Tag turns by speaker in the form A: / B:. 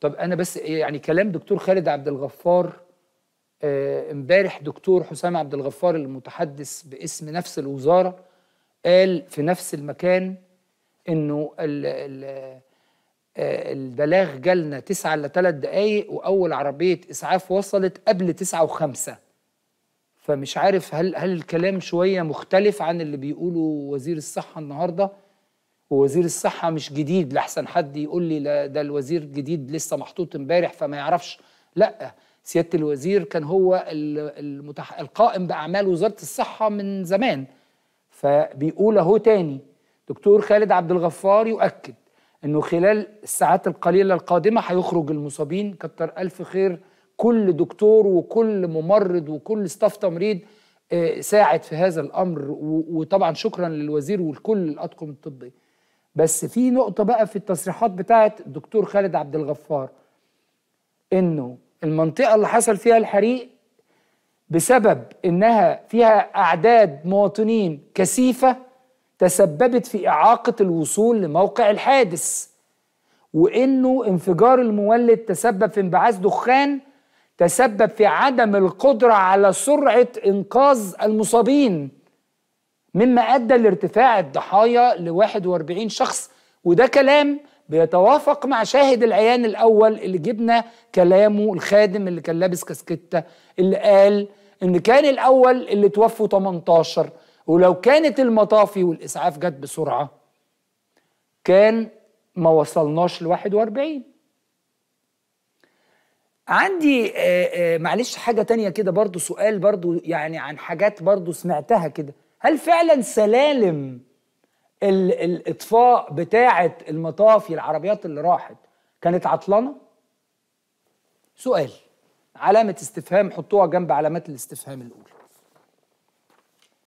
A: طب انا بس يعني كلام دكتور خالد عبد الغفار آه، امبارح دكتور حسام عبد الغفار المتحدث باسم نفس الوزاره قال في نفس المكان انه ال ال آه، البلاغ جالنا تسعة إلا ثلاث دقايق وأول عربية إسعاف وصلت قبل تسعة وخمسة فمش عارف هل هل الكلام شوية مختلف عن اللي بيقوله وزير الصحة النهارده ووزير الصحة مش جديد لأحسن حد يقول لي ده الوزير جديد لسه محطوط امبارح فما يعرفش لا سيادة الوزير كان هو المتح... القائم بأعمال وزارة الصحة من زمان فبيقول أهو تاني دكتور خالد عبد الغفار يؤكد أنه خلال الساعات القليلة القادمة هيخرج المصابين كتر ألف خير كل دكتور وكل ممرض وكل ستاف تمريض آه، ساعد في هذا الأمر وطبعا شكرا للوزير والكل الأطقم الطبية بس في نقطه بقى في التصريحات بتاعه الدكتور خالد عبد الغفار انه المنطقه اللي حصل فيها الحريق بسبب انها فيها اعداد مواطنين كثيفه تسببت في اعاقه الوصول لموقع الحادث وانه انفجار المولد تسبب في انبعاث دخان تسبب في عدم القدره على سرعه انقاذ المصابين مما أدى لارتفاع الضحايا ل 41 شخص وده كلام بيتوافق مع شاهد العيان الأول اللي جبنا كلامه الخادم اللي كان لابس كاسكتة اللي قال إن كان الأول اللي توفوا 18 ولو كانت المطافي والإسعاف جت بسرعة كان ما وصلناش ل 41 عندي آه، آه، معلش حاجة تانية كده برضو سؤال برضو يعني عن حاجات برضو سمعتها كده هل فعلا سلالم الاطفاء بتاعه المطافي العربيات اللي راحت كانت عطلانه سؤال علامه استفهام حطوها جنب علامات الاستفهام الاولى